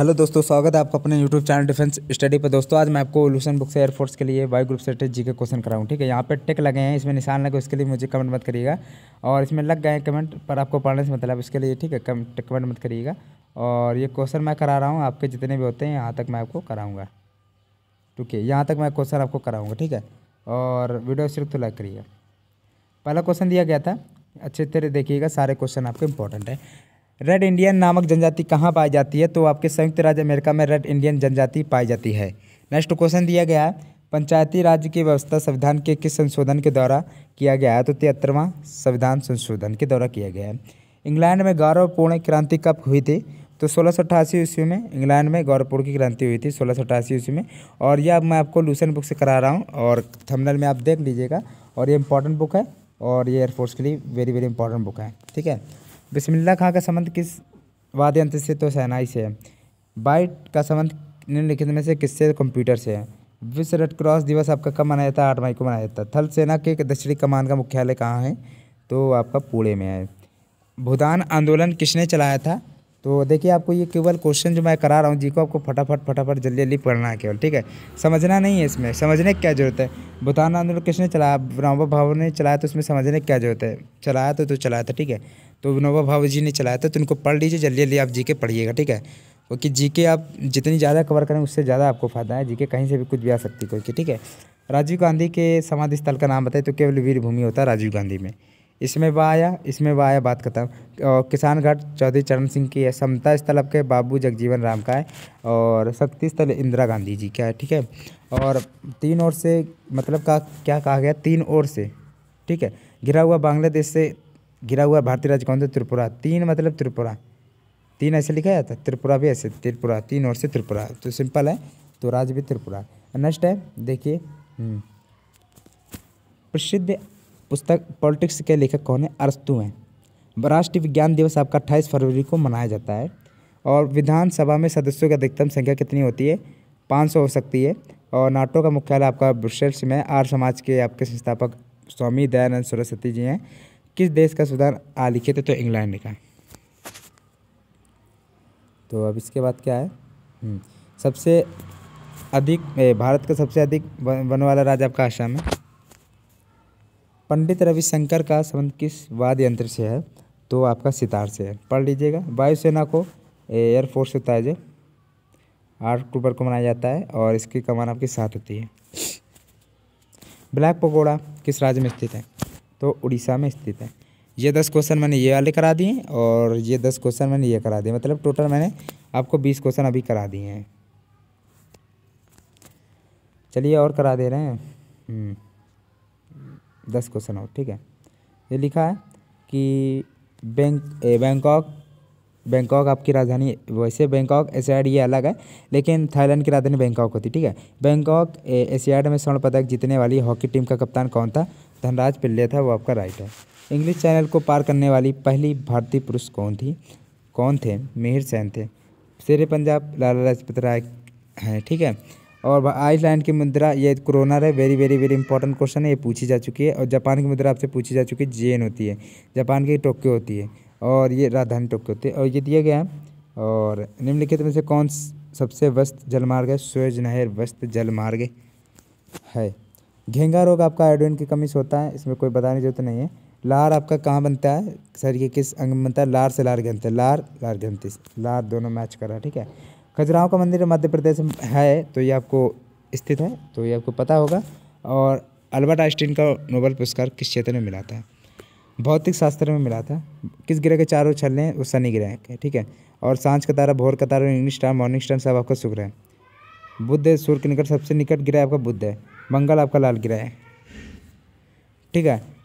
Hello दोस्तों स्वागत है आपका अपने यूट्यूब चैनल डिफेंस स्टडी पर दोस्तों आज मैं आपको लूसन बुक से एयरफोर्स के लिए वाई ग्रुप सेटेज जी के क्वेश्चन कराऊँ ठीक है यहाँ पे टिक लगे हैं इसमें निशान लगे उसके लिए मुझे कमेंट मत करिएगा और इसमें लग गए हैं कमेंट पर आपको पढ़ने से मतलब उसके लिए ठीक है कमेंट कमेंट मत करिएगा और ये क्वेश्चन मैं करा रहा हूँ आपके जितने भी होते हैं यहाँ तक मैं आपको कराऊँगा ठीक है यहाँ तक मैं क्वेश्चन आपको कराऊँगा ठीक है और वीडियो सिर्फ तो लाइक करिएगा पहला क्वेश्चन दिया गया था अच्छे तरह देखिएगा सारे क्वेश्चन आपके इंपॉर्टेंट है रेड इंडियन नामक जनजाति कहाँ पाई जाती है तो आपके संयुक्त राज्य अमेरिका में रेड इंडियन जनजाति पाई जाती है नेक्स्ट क्वेश्चन दिया गया है पंचायती राज्य की व्यवस्था संविधान के किस संशोधन के द्वारा किया गया है तो तिहत्तरवां संविधान संशोधन के द्वारा किया गया है इंग्लैंड में गौरवपूर्ण क्रांति कब हुई थी तो सोलह सौ अठासी ईस्वी में इंग्लैंड में गौरवपुर की क्रांति हुई थी सोलह सौ अठासी ईस्वी में और यह अब मैं आपको लूसन बुक से करा रहा हूँ और थंबनेल में आप देख लीजिएगा और ये इंपॉर्टेंट बुक है और ये एयरफोर्स के लिए वेरी वेरी इंपॉर्टेंट बुक है ठीक है बिस्मिल्ला खां का संबंध किस वाद्य यंत्र से तो सहनाई से है बाइट का संबंध निम्नलिखित में से किससे कंप्यूटर से है विश्व रेड क्रॉस दिवस आपका कब मनाया जाता है आठ मई को मनाया जाता है थल सेना के दक्षिणी कमान का मुख्यालय कहाँ है तो आपका पुणे में है भूदान आंदोलन किसने चलाया था तो देखिए आपको ये केवल क्वेश्चन जो मैं करा रहा हूँ जी को आपको फटाफट फटाफट जल्दी जल्दी पढ़ना है केवल ठीक है समझना नहीं है इसमें समझने की क्या जरूरत है बुताना आंदोलन किसने चलाया विनोबा भाव ने चलाया तो उसमें समझने की क्या जरूरत है चलाया तो तो चलाया था ठीक है तो विनोबा भाव जी ने चलाया था तो उनको पढ़ लीजिए जल्दी जल्दी आप जी के पढ़िएगा ठीक है क्योंकि जी के आप जितनी ज़्यादा कवर करें उससे ज़्यादा आपको फ़ायदा है जी के कहीं से भी कुछ भी आ सकती कोई की ठीक है राजीव गांधी के समाधि स्थल का नाम बताए तो केवल वीरभूमि होता है राजीव गांधी में इसमें वह आया इसमें वह आया बात खत्म और किसान घाट चौधरी चरण सिंह की है समता स्थल आपके बाबू जगजीवन राम का है और शक्ति स्थल इंदिरा गांधी जी का है ठीक है और तीन ओर से मतलब का क्या कहा गया तीन ओर से ठीक है घिरा हुआ बांग्लादेश से घिरा हुआ भारतीय राज्य कौन सा त्रिपुरा तीन मतलब त्रिपुरा तीन ऐसे लिखा जाता है त्रिपुरा भी ऐसे त्रिपुरा तीन ओर से त्रिपुरा तो सिंपल है तो राज्य भी त्रिपुरा नेक्स्ट है देखिए हम्म, प्रसिद्ध पुस्तक पॉलिटिक्स के लेखक कौन है अरस्तु हैं राष्ट्रीय विज्ञान दिवस आपका अट्ठाईस फरवरी को मनाया जाता है और विधानसभा में सदस्यों की अधिकतम संख्या कितनी होती है पाँच सौ हो सकती है और नाटो का मुख्यालय आपका ब्रुसेल्स में आर समाज के आपके संस्थापक स्वामी दयानंद सरस्वती जी हैं किस देश का सुधार आलिखित है तो इंग्लैंड का तो अब इसके बाद क्या है हम्म, सबसे अधिक भारत का सबसे अधिक वन वाला राज्य आपका आसाम है पंडित रविशंकर का संबंध किस वाद्य यंत्र से है तो आपका सितार से है पढ़ लीजिएगा वायुसेना को एयरफोर्स होता है जो आठ अक्टूबर को मनाया जाता है और इसकी कमान आपके साथ होती है ब्लैक पकौड़ा किस राज्य में स्थित है तो उड़ीसा में स्थित है ये दस क्वेश्चन मैंने ये वाले करा दिए और ये दस क्वेश्चन मैंने ये करा दिए मतलब टोटल मैंने आपको बीस क्वेश्चन अभी करा दिए हैं चलिए और करा दे रहे हैं हम्म। दस क्वेश्चन और ठीक है ये लिखा है कि बैंक बैंकॉक बैंकॉक आपकी राजधानी वैसे बैंकॉक एशियाड ये अलग है लेकिन थाईलैंड की राजधानी बैंकॉक होती ठीक है बैंकॉक एशियाड में स्वर्ण पदक जीतने वाली हॉकी टीम का कप्तान कौन था धनराज पिल्ले था वो आपका राइट है इंग्लिश चैनल को पार करने वाली पहली भारतीय पुरुष कौन थी कौन थे मिहिर सैन थे शेर पंजाब लाला लाजपत राय हैं ठीक है और आइसलैंड की मुद्रा ये क्रोनर है very very very important question है ये पूछी जा चुकी है और जापान की मुद्रा आपसे पूछी जा चुकी है जेन होती है जापान की टोक्यो होती है और ये राजधानी टोक्यो होती है और ये दिया गया और निम्नलिखित में से कौन सबसे व्यस्त जलमार्ग है स्वेज नहर व्यस्त जलमार्ग है घेंगा रोग आपका आयोडीन की कमी से होता है इसमें कोई बताने जरूरत नहीं है लार आपका कहाँ बनता है सर ये किस अंग में बनता है लार से लार ग्रंथ लार लार ग्रंथि लार दोनों मैच कर रहा है ठीक है खजुराहो का मंदिर मध्य प्रदेश में है तो ये आपको स्थित है तो ये आपको पता होगा और अल्बर्ट आइंस्टीन का नोबल पुरस्कार किस क्षेत्र में मिला था भौतिक शास्त्र में मिला था किस ग्रह के चारों छल हैं वो शनि ग्रह के ठीक है और सांझ का तारा भोर का तारा इंग्लिश टाइम मॉर्निंग टाइम सब आपका शुक्र है बुद्ध सूर्य के निकट सबसे निकट ग्रह आपका बुद्ध है मंगल आपका लाल ग्रह है ठीक है